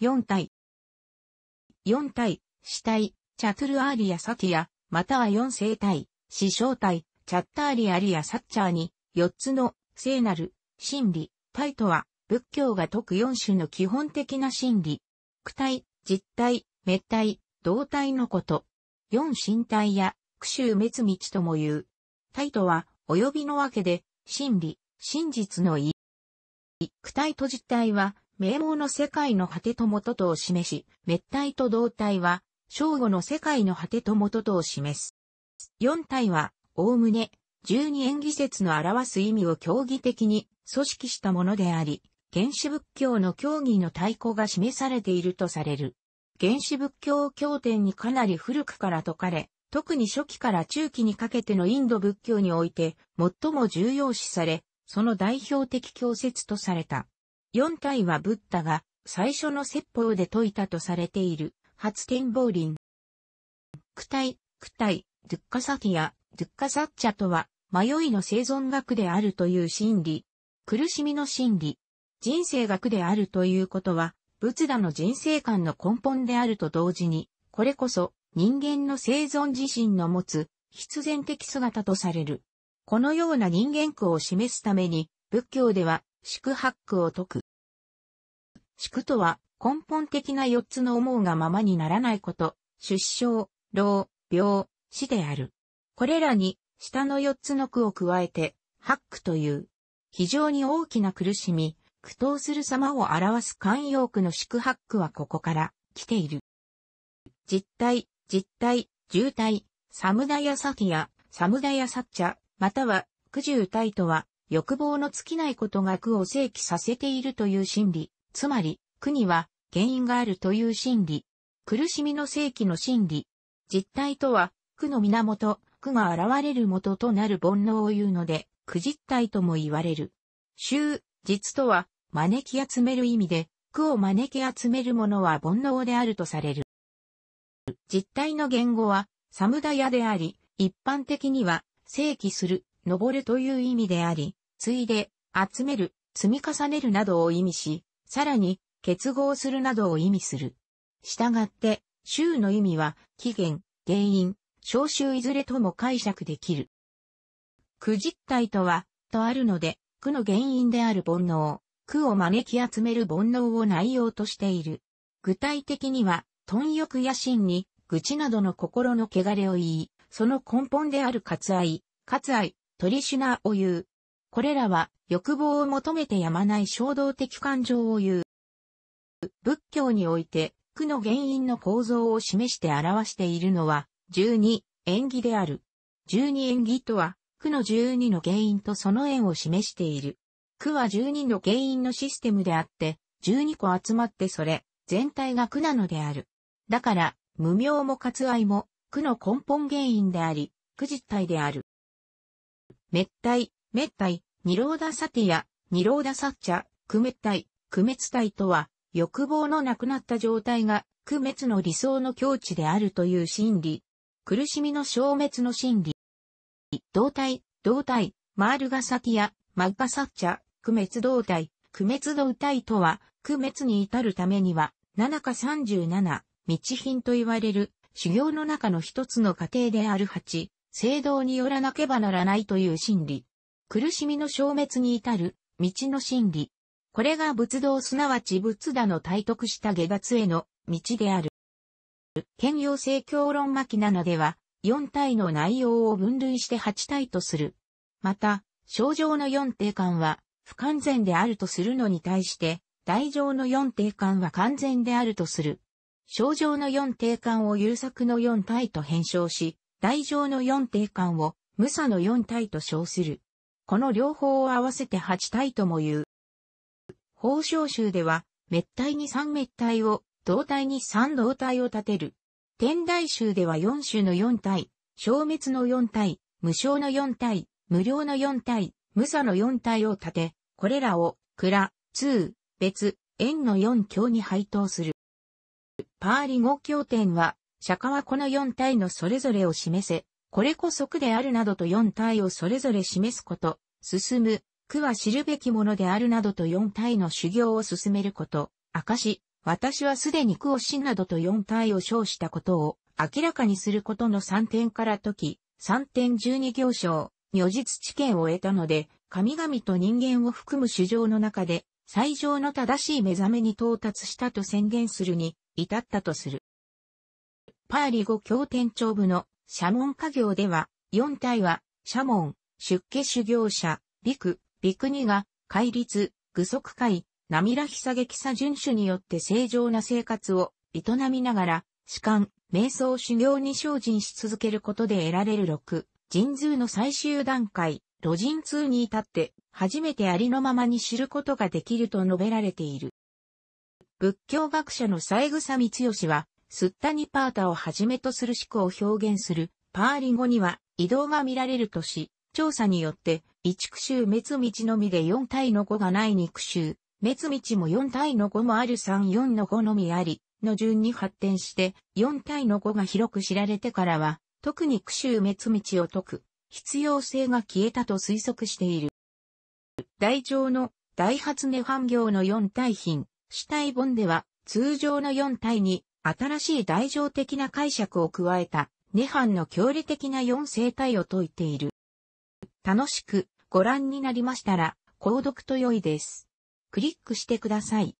4体。4体、死体、チャトゥルアーリア・サティア、または4生体、死生体、チャッターリアリア・サッチャーに、4つの、聖なる、真理、体とは、仏教が説く4種の基本的な真理。躯体、実体、滅体、動体のこと。4身体や、苦臭滅道とも言う。体とは、及びのわけで、真理、真実の意。躯体と実体は、名門の世界の果てと元とを示し、滅体と同体は、正午の世界の果てと元とを示す。四体は、おおむね、十二演技説の表す意味を競技的に組織したものであり、原始仏教の教義の対抗が示されているとされる。原始仏教を経典にかなり古くから説かれ、特に初期から中期にかけてのインド仏教において最も重要視され、その代表的教説とされた。4体はブッダが最初の説法で説いたとされている初展望林。苦体、苦体、ドゥッカサティア、ドゥッカサッチャとは、迷いの生存学であるという真理。苦しみの真理。人生学であるということは、仏陀の人生観の根本であると同時に、これこそ人間の生存自身の持つ必然的姿とされる。このような人間苦を示すために、仏教では宿泊苦を説く。宿とは、根本的な四つの思うがままにならないこと、出生、老、病、死である。これらに、下の四つの句を加えて、八クという、非常に大きな苦しみ、苦闘する様を表す慣用句の宿八苦はここから来ている。実体、実体、渋体、サムダヤサティや、サムダヤサッチャ、または、苦渋体とは、欲望の尽きないことが苦を正規させているという心理、つまり、苦には原因があるという心理。苦しみの正規の心理。実体とは、苦の源、苦が現れる元となる煩悩を言うので、苦実体とも言われる。衆、実とは、招き集める意味で、苦を招き集めるものは煩悩であるとされる。実体の言語は、サムダヤであり、一般的には、正規する、登るという意味であり、ついで、集める、積み重ねるなどを意味し、さらに結合するなどを意味する。したがって、州の意味は、起源、原因、召集いずれとも解釈できる。苦実体とは、とあるので、苦の原因である煩悩、苦を招き集める煩悩を内容としている。具体的には、貪欲野心に、愚痴などの心の汚れを言い、その根本である割愛、割愛、トリシュナを言う、これらは欲望を求めてやまない衝動的感情を言う。仏教において苦の原因の構造を示して表しているのは十二縁起である。十二縁起とは苦の十二の原因とその縁を示している。苦は十二の原因のシステムであって、十二個集まってそれ、全体が苦なのである。だから、無明も割愛も苦の根本原因であり、苦実体である。滅体、滅体、ニローダサティや、ニローダサッチャ、クメッタイ、クメツタイとは、欲望のなくなった状態が、区滅の理想の境地であるという心理。苦しみの消滅の心理。動体、動体、マールガサティア、マッガサッチャ、区滅動体、区滅動体とは、区滅に至るためには、7か37、道品と言われる、修行の中の一つの過程である8、聖道によらなければならないという心理。苦しみの消滅に至る、道の真理。これが仏道すなわち仏陀の体得した下脱への道である。兼用性教論巻なのでは、4体の内容を分類して8体とする。また、症状の4定感は不完全であるとするのに対して、大乗の4定感は完全であるとする。症状の4定感を優作の4体と変称し、大乗の4定感を無差の4体と称する。この両方を合わせて八体とも言う。宝生集では、滅体に三滅体を、胴体に三胴体を立てる。天台宗では四種の四体、消滅の四体、無償の四体、無料の四体、無差の四体を立て、これらを、蔵、通、別、円の四教に配当する。パーリ語教典は、釈迦はこの四体のそれぞれを示せ、これこそ区であるなどと4体をそれぞれ示すこと、進む、区は知るべきものであるなどと4体の修行を進めること、明かし、私はすでに区を死などと4体を称したことを明らかにすることの3点から解き、3点12行章、如実知見を得たので、神々と人間を含む主情の中で、最上の正しい目覚めに到達したと宣言するに、至ったとする。パーリ語経典長部の社門家業では、四体は、社門、出家修行者、ビク、ビクニが、戒律、具足会、涙ミラヒサゲ遵守によって正常な生活を営みながら、士官、瞑想修行に精進し続けることで得られる六、神通の最終段階、路人通に至って、初めてありのままに知ることができると述べられている。仏教学者の三枝光義は、スッタニパータをはじめとする思考を表現するパーリ語には移動が見られるとし、調査によって、一区州滅道のみで4対の5がない二区州、滅道も4対の5もある3、4の5のみあり、の順に発展して、4対の5が広く知られてからは、特に区州滅道を解く、必要性が消えたと推測している。大乗の大発根反行の4対品、死体本では、通常の4対に新しい代表的な解釈を加えた、涅槃の教理的な4生態を説いている。楽しくご覧になりましたら、購読と良いです。クリックしてください。